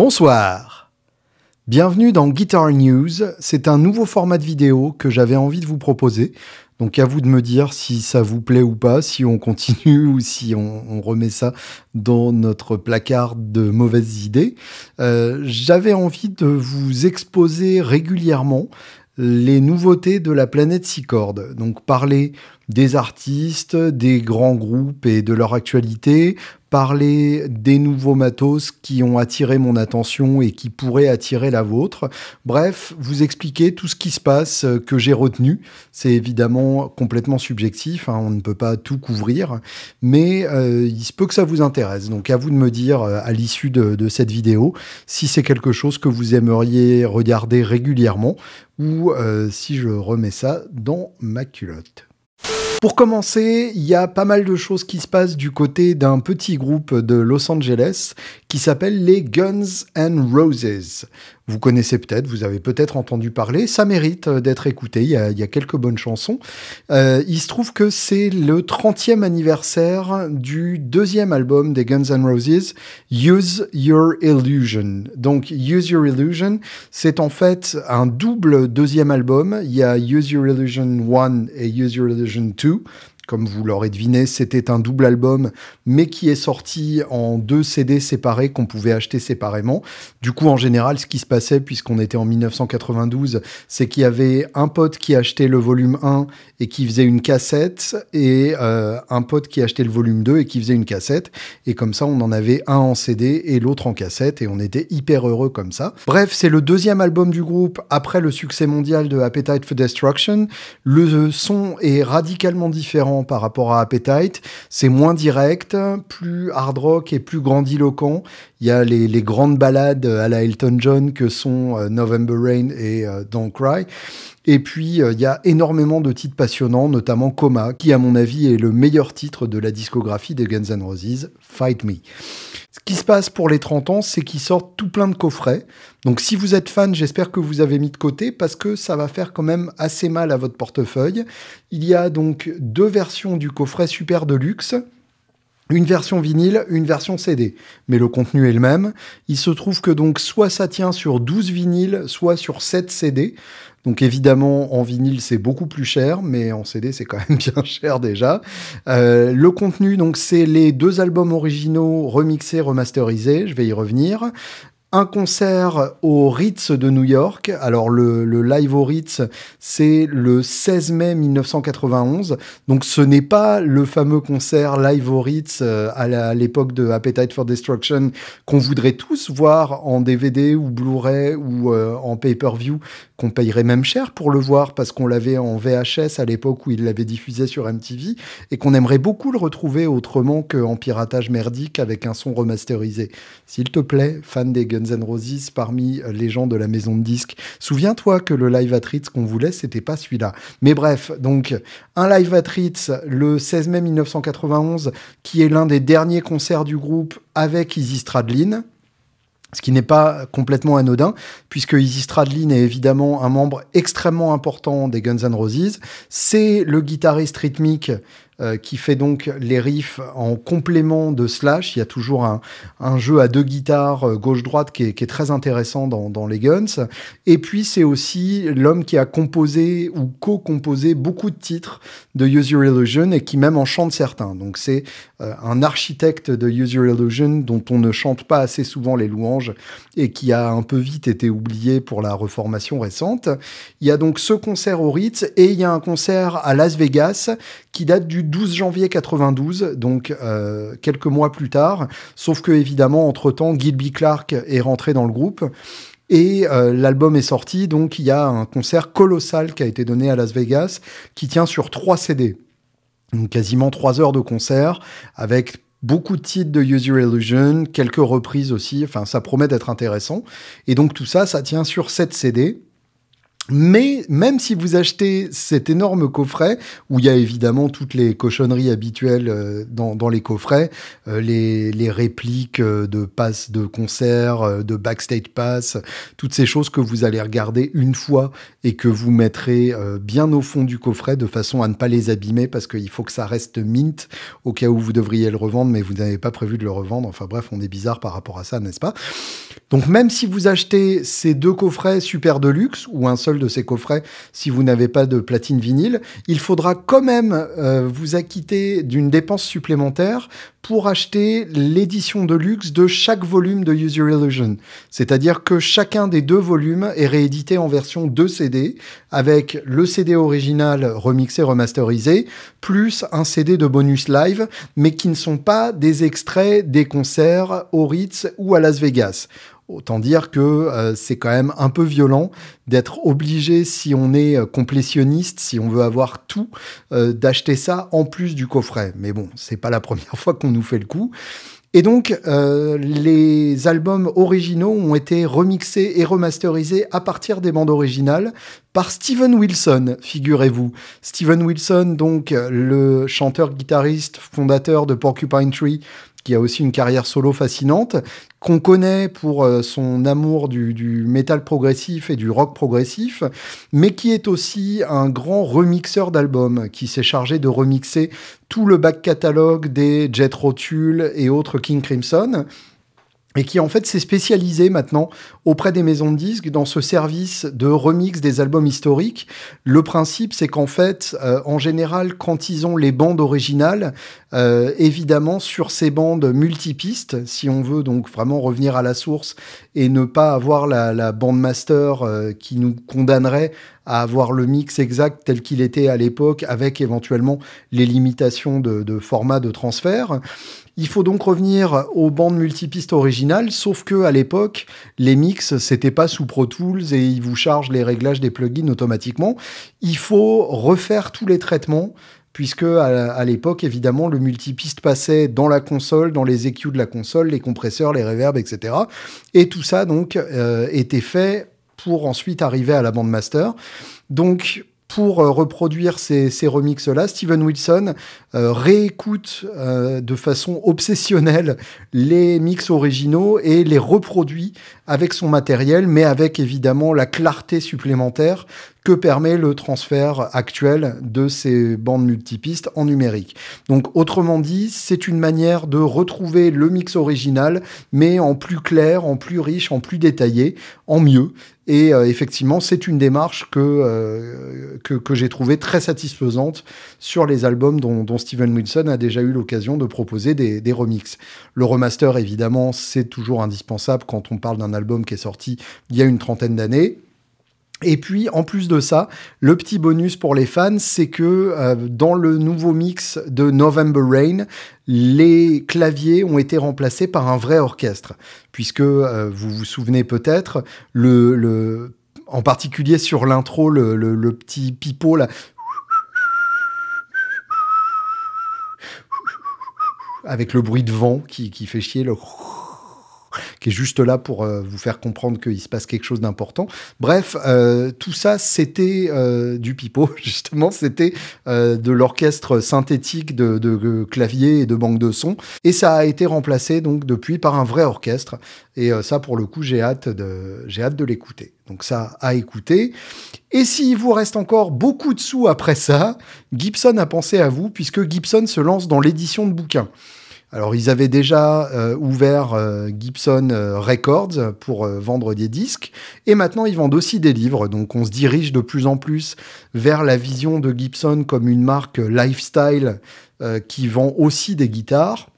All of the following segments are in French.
Bonsoir Bienvenue dans Guitar News, c'est un nouveau format de vidéo que j'avais envie de vous proposer, donc à vous de me dire si ça vous plaît ou pas, si on continue ou si on, remet ça dans notre placard de mauvaises idées. Euh, j'avais envie de vous exposer régulièrement les nouveautés de la planète six cordes, donc parler des artistes, des grands groupes et de leur actualité, parler des nouveaux matos qui ont attiré mon attention et qui pourraient attirer la vôtre. Bref, vous expliquer tout ce qui se passe euh, que j'ai retenu. C'est évidemment complètement subjectif, hein, on ne peut pas tout couvrir, mais euh, il se peut que ça vous intéresse. Donc à vous de me dire euh, à l'issue de, cette vidéo si c'est quelque chose que vous aimeriez regarder régulièrement ou si je remets ça dans ma culotte. Pour commencer, il y a pas mal de choses qui se passent du côté d'un petit groupe de Los Angeles qui s'appelle les Guns and Roses. Vous connaissez peut-être, vous avez peut-être entendu parler, ça mérite euh, d'être écouté, il y, a, quelques bonnes chansons. Euh, il se trouve que c'est le 30e anniversaire du deuxième album des Guns N' Roses, Use Your Illusion. Donc Use Your Illusion, c'est en fait un double deuxième album, il y a Use Your Illusion 1 et Use Your Illusion 2. two comme vous l'aurez deviné, c'était un double album, mais qui est sorti en deux CD séparés qu'on pouvait acheter séparément. Du coup, en général, ce qui se passait, puisqu'on était en 1992, c'est qu'il y avait un pote qui achetait le volume 1 et qui faisait une cassette, et euh, un pote qui achetait le volume 2 et qui faisait une cassette. Et comme ça, on en avait un en CD et l'autre en cassette, et on était hyper heureux comme ça. Bref, c'est le deuxième album du groupe après le succès mondial de Appetite for Destruction. Le son est radicalement différent par rapport à Appetite. C'est moins direct, plus hard rock et plus grandiloquent. Il y a les, grandes ballades à la Elton John que sont euh, November Rain et euh, Don't Cry. Et puis, euh, il y a énormément de titres passionnants, notamment Coma, qui, à mon avis, est le meilleur titre de la discographie des Guns N' Roses, Fight Me. Ce qui se passe pour les 30 ans, c'est qu'ils sortent tout plein de coffrets. Donc si vous êtes fan, j'espère que vous avez mis de côté parce que ça va faire quand même assez mal à votre portefeuille. Il y a donc deux versions du coffret Super Deluxe. Une version vinyle, une version CD. Mais le contenu est le même. Il se trouve que donc soit ça tient sur 12 vinyles, soit sur 7 CD. Donc évidemment, en vinyle, c'est beaucoup plus cher, mais en CD, c'est quand même bien cher déjà. Euh, le contenu, donc, c'est les deux albums originaux remixés, remasterisés. Je vais y revenir un concert au Ritz de New York. Alors le, live au Ritz, c'est le 16 mai 1991. Donc ce n'est pas le fameux concert live au Ritz euh, à l'époque de Appetite for Destruction qu'on voudrait tous voir en DVD ou Blu-ray ou euh, en pay-per-view qu'on payerait même cher pour le voir parce qu'on l'avait en VHS à l'époque où il l'avait diffusé sur MTV et qu'on aimerait beaucoup le retrouver autrement qu'en piratage merdique avec un son remasterisé. S'il te plaît, fan des Guns N' Roses parmi les gens de la maison de disques, souviens-toi que le live at Ritz qu'on voulait, c'était pas celui-là. Mais bref, donc un live at Ritz le 16 mai 1991 qui est l'un des derniers concerts du groupe avec Izzy Stradlin. Ce qui n'est pas complètement anodin, puisque Izzy Stradlin est évidemment un membre extrêmement important des Guns N' Roses. C'est le guitariste rythmique euh, qui fait donc les riffs en complément de Slash. Il y a toujours un, jeu à deux guitares euh, gauche-droite qui, est, très intéressant dans, les Guns. Et puis c'est aussi l'homme qui a composé ou co-composé beaucoup de titres de Use Your Illusion et qui même en chante certains. Donc c'est euh, un architecte de Use Your Illusion dont on ne chante pas assez souvent les louanges et qui a un peu vite été oublié pour la reformation récente. Il y a donc ce concert au Ritz et il y a un concert à Las Vegas qui date du 12 janvier 92, donc euh, quelques mois plus tard. Sauf que, évidemment, entre-temps, Gilby Clark est rentré dans le groupe. Et euh, l'album est sorti, donc il y a un concert colossal qui a été donné à Las Vegas, qui tient sur trois CD. Donc quasiment trois heures de concert, avec beaucoup de titres de Use Your Illusion, quelques reprises aussi, enfin ça promet d'être intéressant. Et donc tout ça, ça tient sur sept CD. Mais même si vous achetez cet énorme coffret, où il y a évidemment toutes les cochonneries habituelles euh, dans, les coffrets, euh, les, répliques euh, de passes de concert, de backstage passes, toutes ces choses que vous allez regarder une fois et que vous mettrez bien au fond du coffret de façon à ne pas les abîmer parce qu'il faut que ça reste mint au cas où vous devriez le revendre mais vous n'avez pas prévu de le revendre. Enfin bref, on est bizarre par rapport à ça, n'est-ce pas Donc même si vous achetez ces deux coffrets super de luxe ou un seul de ces coffrets si vous n'avez pas de platine vinyle. Il faudra quand même euh, vous acquitter d'une dépense supplémentaire pour acheter l'édition de luxe de chaque volume de User Illusion. C'est-à-dire que chacun des deux volumes est réédité en version 2 CD, avec le CD original remixé, remasterisé, plus un CD de bonus live, mais qui ne sont pas des extraits des concerts au Ritz ou à Las Vegas. Autant dire que euh, c'est quand même un peu violent d'être obligé, si on est euh, complétionniste, si on veut avoir tout, euh, d'acheter ça en plus du coffret. Mais bon, c'est pas la première fois qu'on nous fait le coup. Et donc, les albums originaux ont été remixés et remasterisés à partir des bandes originales par Steven Wilson, figurez-vous. Steven Wilson, donc le chanteur-guitariste fondateur de Porcupine Tree, qui a aussi une carrière solo fascinante, qu'on connaît pour euh, son amour du, du métal progressif et du rock progressif, mais qui est aussi un grand remixeur d'albums, qui s'est chargé de remixer tout le back catalogue des Jet Rotule et autres King Crimson et qui en fait s'est spécialisé maintenant auprès des maisons de disques dans ce service de remix des albums historiques. Le principe, c'est qu'en fait, euh, en général, quand ils ont les bandes originales, euh, évidemment sur ces bandes multipistes, si on veut donc vraiment revenir à la source et ne pas avoir la, la bande master euh, qui nous condamnerait à avoir le mix exact tel qu'il était à l'époque, avec éventuellement les limitations de, format de transfert. Il faut donc revenir aux bandes multipistes originales, sauf que à l'époque, les mix, c'était pas sous Pro Tools et ils vous chargent les réglages des plugins automatiquement. Il faut refaire tous les traitements puisque à, l'époque, évidemment, le multipiste passait dans la console, dans les EQ de la console, les compresseurs, les reverbs, etc. Et tout ça, donc, euh, était fait pour ensuite arriver à la bande master. Donc, pour euh, reproduire ces, remixes-là, Steven Wilson euh, réécoute euh, de façon obsessionnelle les mix originaux et les reproduit avec son matériel, mais avec évidemment la clarté supplémentaire que permet le transfert actuel de ces bandes multipistes en numérique. Donc autrement dit, c'est une manière de retrouver le mix original, mais en plus clair, en plus riche, en plus détaillé, en mieux. Et euh, effectivement, c'est une démarche euh, que, que, j'ai trouvée très satisfaisante sur les albums dont, dont Steven Wilson a déjà eu l'occasion de proposer des, des remixes. Le remaster, évidemment, c'est toujours indispensable quand on parle d'un album qui est sorti il y a une trentaine d'années. Et puis, en plus de ça, le petit bonus pour les fans, c'est que euh, dans le nouveau mix de November Rain, les claviers ont été remplacés par un vrai orchestre, puisque euh, vous vous souvenez peut-être, le, en particulier sur l'intro, le, le, petit pipeau là, avec le bruit de vent qui, qui fait chier le juste là pour euh, vous faire comprendre qu'il se passe quelque chose d'important. Bref, euh, tout ça, c'était euh, du pipeau, justement, c'était de l'orchestre synthétique de, clavier et de banque de son, et ça a été remplacé donc depuis par un vrai orchestre, et ça, pour le coup, j'ai hâte de, j'ai hâte de l'écouter. Donc ça, à écouter. Et s'il vous reste encore beaucoup de sous après ça, Gibson a pensé à vous, puisque Gibson se lance dans l'édition de bouquins. Alors, ils avaient déjà euh, ouvert euh, Gibson euh, Records pour vendre des disques, et maintenant ils vendent aussi des livres. Donc, on se dirige de plus en plus vers la vision de Gibson comme une marque lifestyle qui vend aussi des guitares.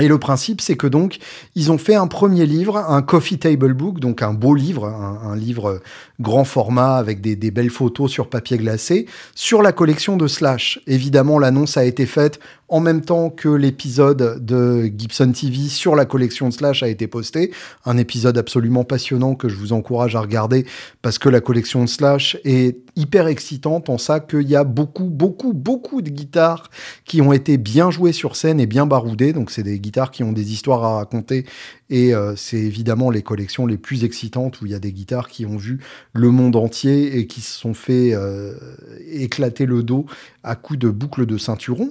Et le principe, c'est que donc, ils ont fait un premier livre, un coffee table book, donc un beau livre, un livre grand format avec des, belles photos sur papier glacé. Sur la collection de Slash, évidemment, l'annonce a été faite en même temps que l'épisode de Gibson TV sur la collection de Slash a été posté. Un épisode absolument passionnant que je vous encourage à regarder parce que la collection de Slash est hyper excitante en ça qu'il y a beaucoup, beaucoup, beaucoup de guitares qui ont été bien jouées sur scène et bien baroudées. Donc, c'est des guitares qui ont des histoires à raconter et euh, c'est évidemment les collections les plus excitantes où il y a des guitares qui ont vu le monde entier et qui se sont fait euh, éclater le dos à coups de boucles de ceinturon.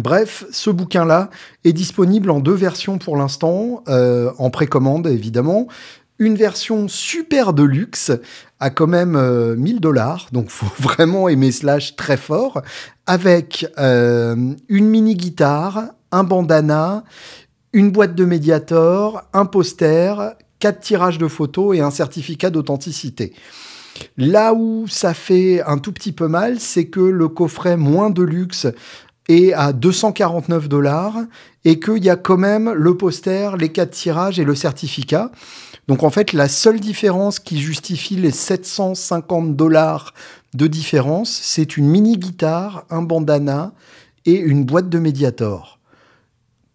Bref, ce bouquin-là est disponible en deux versions pour l'instant, euh, en précommande évidemment. Une version super de luxe à quand même 1000 dollars, donc faut vraiment aimer Slash très fort, avec une mini guitare, un bandana, une boîte de Mediator, un poster, quatre tirages de photos et un certificat d'authenticité. Là où ça fait un tout petit peu mal, c'est que le coffret moins de luxe est à 249 dollars et qu'il y a quand même le poster, les quatre tirages et le certificat. Donc en fait, la seule différence qui justifie les 750 dollars de différence, c'est une mini guitare, un bandana et une boîte de Mediator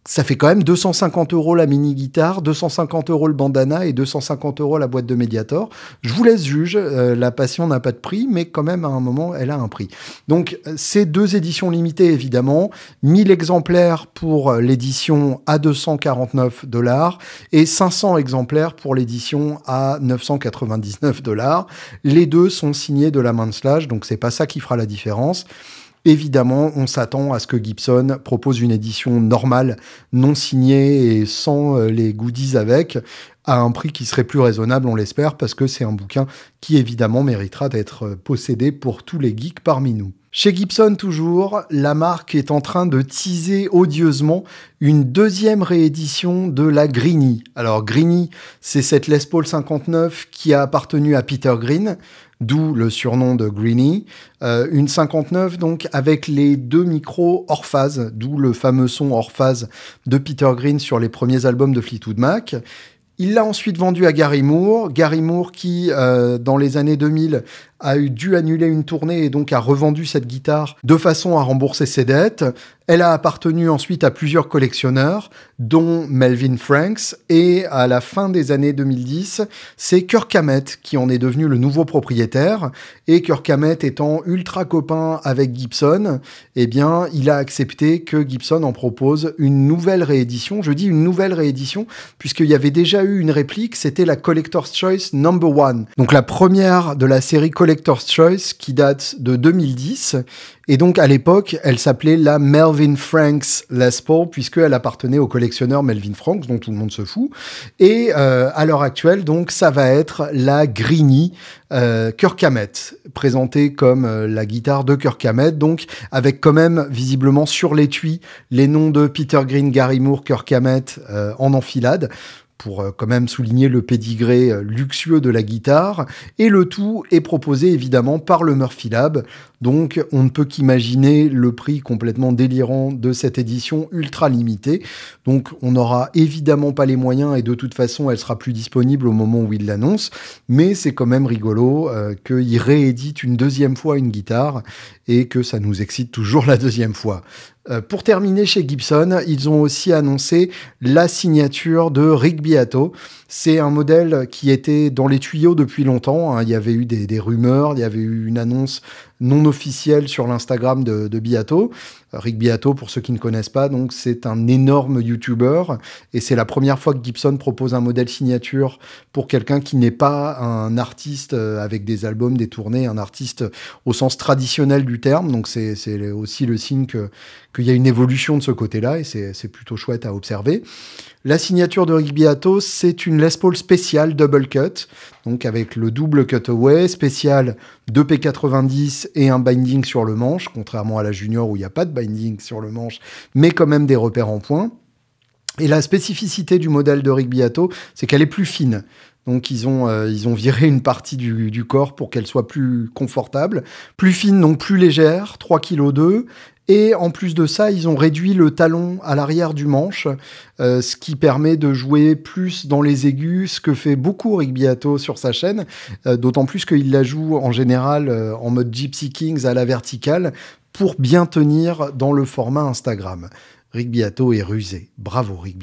ça fait quand même 250 euros la mini guitare, 250 euros le bandana et 250 euros la boîte de Mediator. Je vous laisse juger, euh, la passion n'a pas de prix, mais quand même à un moment, elle a un prix. Donc euh, ces deux éditions limitées, évidemment, 1000 euh, exemplaires pour l'édition à 249 dollars et 500 exemplaires pour l'édition à 999 dollars. Les deux sont signés de la main de Slash, donc c'est pas ça qui fera la différence. Évidemment, on s'attend à ce que Gibson propose une édition normale, non signée et sans euh, les goodies avec, à un prix qui serait plus raisonnable, on l'espère, parce que c'est un bouquin qui évidemment méritera d'être euh, possédé pour tous les geeks parmi nous. Chez Gibson toujours, la marque est en train de teaser odieusement une deuxième réédition de la Greenie. Alors Greenie, c'est cette Les Paul 59 qui a appartenu à Peter Green, d'où le surnom de Greeny. Euh, une 59 donc avec les deux micros hors phase, d'où le fameux son hors phase de Peter Green sur les premiers albums de Fleetwood Mac. Il l'a ensuite vendu à Gary Moore. Gary Moore qui, euh, dans les années 2000, a dû annuler une tournée et donc a revendu cette guitare de façon à rembourser ses dettes. Elle a appartenu ensuite à plusieurs collectionneurs, dont Melvin Franks, et à la fin des années 2010, c'est Kirk qui en est devenu le nouveau propriétaire. Et Kirk étant ultra copain avec Gibson, eh bien, il a accepté que Gibson en propose une nouvelle réédition. Je dis une nouvelle réédition, puisqu'il y avait déjà eu une réplique, c'était la Collector's Choice Number One. Donc la première de la série Collector's Collector's Choice qui date de 2010. Et donc, à l'époque, elle s'appelait la Melvin Franks Les Paul, puisqu'elle appartenait au collectionneur Melvin Franks, dont tout le monde se fout. Et euh, à l'heure actuelle, donc, ça va être la Greenie euh, présentée comme euh, la guitare de Kirkhamet donc, avec quand même, visiblement, sur l'étui, les noms de Peter Green, Gary Moore, Kirkhamet euh, en enfilade pour euh, quand même souligner le pédigré euh, luxueux de la guitare, et le tout est proposé évidemment par le Murphy Lab, donc on ne peut qu'imaginer le prix complètement délirant de cette édition ultra limitée. Donc on n'aura évidemment pas les moyens et de toute façon elle sera plus disponible au moment où il l'annonce. Mais c'est quand même rigolo euh, qu'il réédite une deuxième fois une guitare et que ça nous excite toujours la deuxième fois. Euh, pour terminer chez Gibson, ils ont aussi annoncé la signature de Rick Beato, c'est un modèle qui était dans les tuyaux depuis longtemps. Hein. Il y avait eu des, rumeurs, il y avait eu une annonce non officielle sur l'Instagram de, de Biato. Rick Beato, pour ceux qui ne connaissent pas, donc c'est un énorme YouTuber et c'est la première fois que Gibson propose un modèle signature pour quelqu'un qui n'est pas un artiste euh, avec des albums, des tournées, un artiste au sens traditionnel du terme. Donc c'est aussi le signe qu'il y a une évolution de ce côté-là et c'est plutôt chouette à observer. La signature de Rick Beato, c'est une Les Paul spéciale double cut donc avec le double cutaway spécial 2P90 et un binding sur le manche, contrairement à la junior où il n'y a pas de binding sur le manche, mais quand même des repères en point. Et la spécificité du modèle de Rigbiato, c'est qu'elle est plus fine. Donc ils ont, euh, ils ont viré une partie du, du corps pour qu'elle soit plus confortable, plus fine donc plus légère, 3,2 kg et en plus de ça, ils ont réduit le talon à l'arrière du manche, euh, ce qui permet de jouer plus dans les aigus, ce que fait beaucoup Rick sur sa chaîne, euh, d'autant plus qu'il la joue en général euh, en mode Gypsy Kings à la verticale pour bien tenir dans le format Instagram. Rick et est rusé. Bravo Rick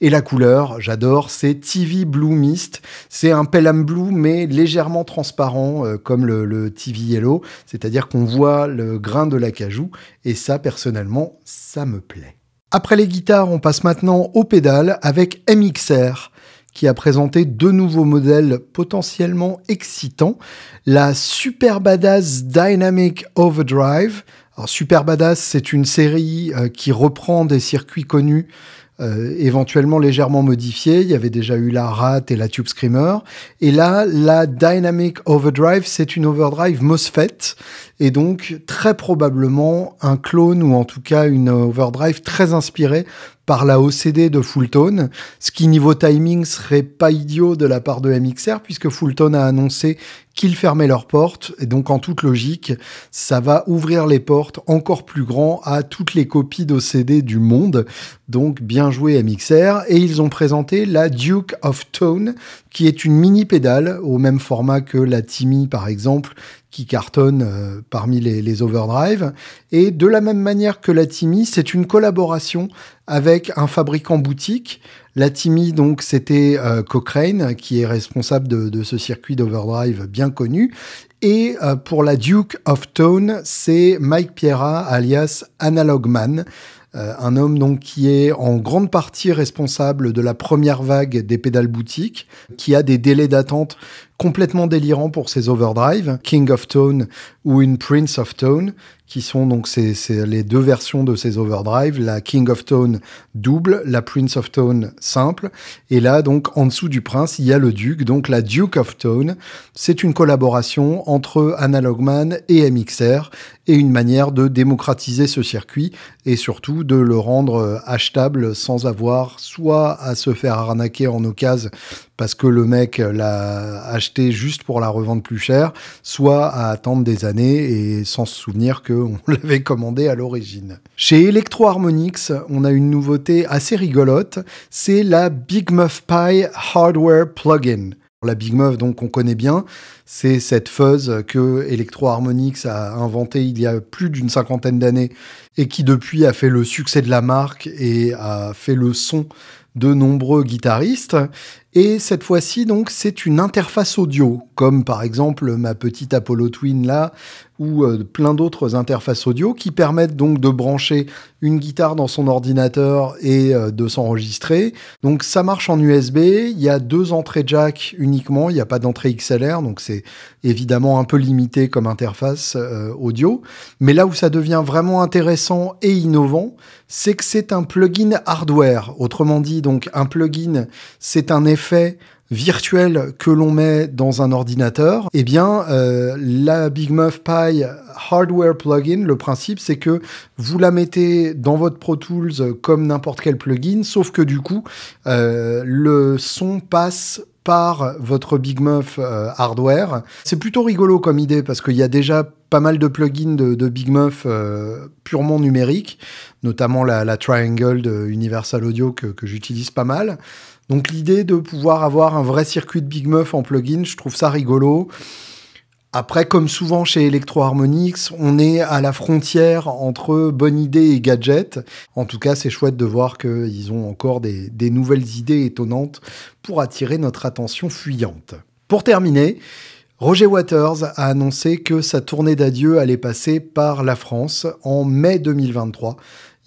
Et la couleur, j'adore, c'est TV Blue Mist. C'est un Pelham Blue, mais légèrement transparent, euh, comme le, le, TV Yellow. C'est-à-dire qu'on voit le grain de l'acajou. Et ça, personnellement, ça me plaît. Après les guitares, on passe maintenant aux pédales avec MXR qui a présenté deux nouveaux modèles potentiellement excitants, la super badass Dynamic Overdrive, Super Badass, c'est une série euh, qui reprend des circuits connus. Euh, éventuellement légèrement modifiés. Il y avait déjà eu la RAT et la Tube Screamer. Et là, la Dynamic Overdrive, c'est une Overdrive MOSFET et donc très probablement un clone ou en tout cas une overdrive très inspirée par la OCD de Fulltone. ce qui niveau timing serait pas idiot de la part de MXR puisque Fulltone a annoncé qu'ils fermaient leurs portes et donc en toute logique, ça va ouvrir les portes encore plus grand à toutes les copies d'OCD du monde. Donc bien joué MXR et ils ont présenté la Duke of Tone qui est une mini pédale au même format que la Timmy, par exemple, qui cartonne euh, parmi les, overdrive. Et de la même manière que la Timmy, c'est une collaboration avec un fabricant boutique. La Timmy, donc, c'était euh, Cochrane, qui est responsable de, ce circuit d'overdrive bien connu. Et euh, pour la Duke of Tone, c'est Mike Piera, alias Analogman. Man euh, un homme donc qui est en grande partie responsable de la première vague des pédales boutiques, qui a des délais d'attente complètement délirants pour ses overdrive, King of Tone ou une Prince of Tone, qui sont donc ces, les deux versions de ces overdrive, la King of Tone double, la Prince of Tone simple, et là donc en dessous du prince il y a le duc, donc la Duke of Tone. C'est une collaboration entre Analogman et MXR et une manière de démocratiser ce circuit et surtout de le rendre euh, achetable sans avoir soit à se faire arnaquer en occasion parce que le mec l'a acheté juste pour la revendre plus cher, soit à attendre des années et sans se souvenir que on l'avait commandé à l'origine. Chez Electro Harmonix, on a une nouveauté assez rigolote, c'est la Big Muff Pie Hardware Plugin. La Big Muff, donc, on connaît bien, c'est cette fuzz que Electro Harmonix a inventée il y a plus d'une cinquantaine d'années et qui, depuis, a fait le succès de la marque et a fait le son de nombreux guitaristes. Et cette fois-ci, donc, c'est une interface audio, comme par exemple ma petite Apollo Twin là, ou euh, plein d'autres interfaces audio qui permettent donc de brancher une guitare dans son ordinateur et euh, de s'enregistrer. Donc ça marche en USB, il y a deux entrées jack uniquement, il n'y a pas d'entrée XLR, donc c'est évidemment un peu limité comme interface euh, audio. Mais là où ça devient vraiment intéressant et innovant, c'est que c'est un plugin hardware. Autrement dit, donc un plugin, c'est un effet fait virtuel que l'on met dans un ordinateur, et eh bien, euh, la Big Muff Pie Hardware Plugin, le principe, c'est que vous la mettez dans votre Pro Tools comme n'importe quel plugin, sauf que du coup, euh, le son passe par votre Big Muff euh, hardware. C'est plutôt rigolo comme idée parce qu'il y a déjà pas mal de plugins de, de Big Muff purement numériques, notamment la, Triangle de Universal Audio que, que j'utilise pas mal. Donc l'idée de pouvoir avoir un vrai circuit de Big Muff en plugin, je trouve ça rigolo. Après, comme souvent chez Electro Harmonix, on est à la frontière entre bonne idée et gadget. En tout cas, c'est chouette de voir qu'ils ont encore des, des nouvelles idées étonnantes pour attirer notre attention fuyante. Pour terminer, Roger Waters a annoncé que sa tournée d'adieu allait passer par la France en mai 2023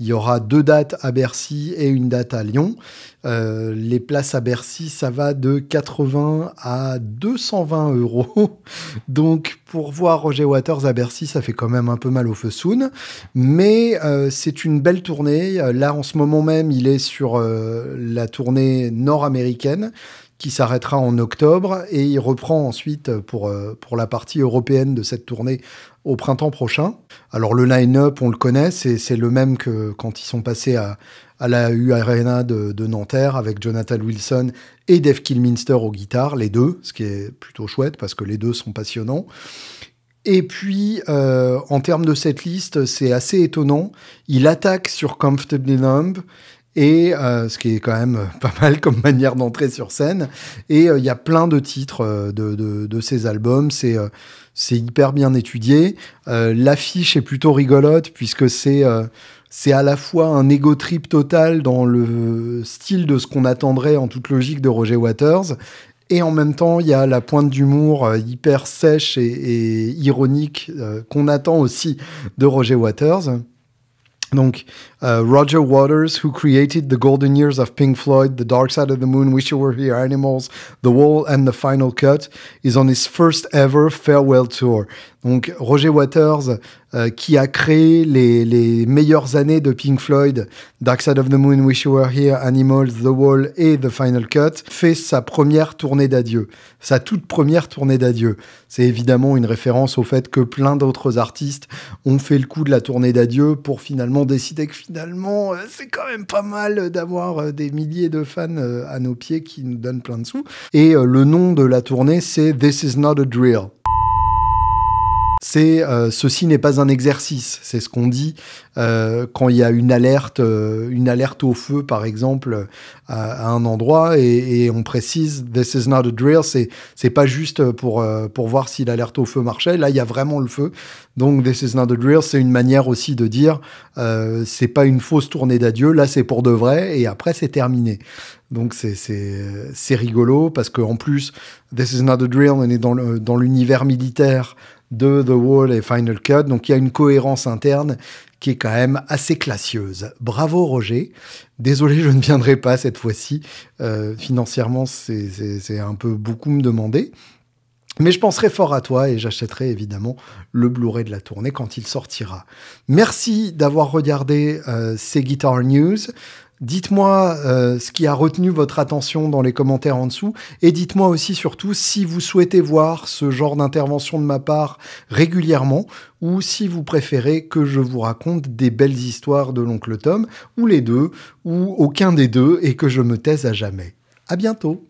il y aura deux dates à Bercy et une date à Lyon. Euh, les places à Bercy, ça va de 80 à 220 euros. Donc pour voir Roger Waters à Bercy, ça fait quand même un peu mal au fessoun. Mais euh, c'est une belle tournée. Là, en ce moment même, il est sur euh, la tournée nord-américaine qui s'arrêtera en octobre et il reprend ensuite pour, pour la partie européenne de cette tournée au printemps prochain. Alors le line-up, on le connaît, c'est le même que quand ils sont passés à, la U Arena de, Nanterre avec Jonathan Wilson et Dave Kilminster aux guitares, les deux, ce qui est plutôt chouette parce que les deux sont passionnants. Et puis, euh, en termes de cette liste, c'est assez étonnant. Il attaque sur Comfortably Numb et euh, ce qui est quand même euh, pas mal comme manière d'entrer sur scène. Et euh, il y a plein de titres de, ces albums, c'est hyper bien étudié. L'affiche est plutôt rigolote puisque c'est à la fois un ego trip total dans le style de ce qu'on attendrait en toute logique de Roger Waters. Et en même temps, il y a la pointe d'humour hyper sèche et ironique qu'on attend aussi de Roger Waters. Donc, uh, Roger Waters, who created the golden years of Pink Floyd, The Dark Side of the Moon, Wish You Were Here, Animals, The Wall, and The Final Cut, is on his first ever farewell tour. Donc, Roger Waters Euh, qui a créé les, meilleures années de Pink Floyd, Dark Side of the Moon, Wish You Were Here, Animals, The Wall et The Final Cut, fait sa première tournée d'adieu, sa toute première tournée d'adieu. C'est évidemment une référence au fait que plein d'autres artistes ont fait le coup de la tournée d'adieu pour finalement décider que finalement, euh, c'est quand même pas mal d'avoir euh, des milliers de fans à nos pieds qui nous donnent plein de sous. Et le nom de la tournée, c'est This is not a drill c'est euh, ceci n'est pas un exercice. C'est ce qu'on dit euh, quand il y a une alerte, euh, une alerte au feu, par exemple, euh, à, un endroit, et, et, on précise this is not a drill. C'est c'est pas juste pour euh, pour voir si l'alerte au feu marchait. Là, il y a vraiment le feu. Donc this is not a drill, c'est une manière aussi de dire c'est pas une fausse tournée d'adieu. Là, c'est pour de vrai. Et après, c'est terminé. Donc c'est rigolo parce qu'en plus, This is not a drill, on est dans l'univers militaire, de The Wall et Final Cut. Donc il y a une cohérence interne qui est quand même assez classieuse. Bravo Roger. Désolé, je ne viendrai pas cette fois-ci. Euh, financièrement, c'est un peu beaucoup me demander. Mais je penserai fort à toi et j'achèterai évidemment le Blu-ray de la tournée quand il sortira. Merci d'avoir regardé euh, ces Guitar News. Dites-moi euh, ce qui a retenu votre attention dans les commentaires en dessous et dites-moi aussi surtout si vous souhaitez voir ce genre d'intervention de ma part régulièrement ou si vous préférez que je vous raconte des belles histoires de l'oncle Tom ou les deux ou aucun des deux et que je me taise à jamais. À bientôt.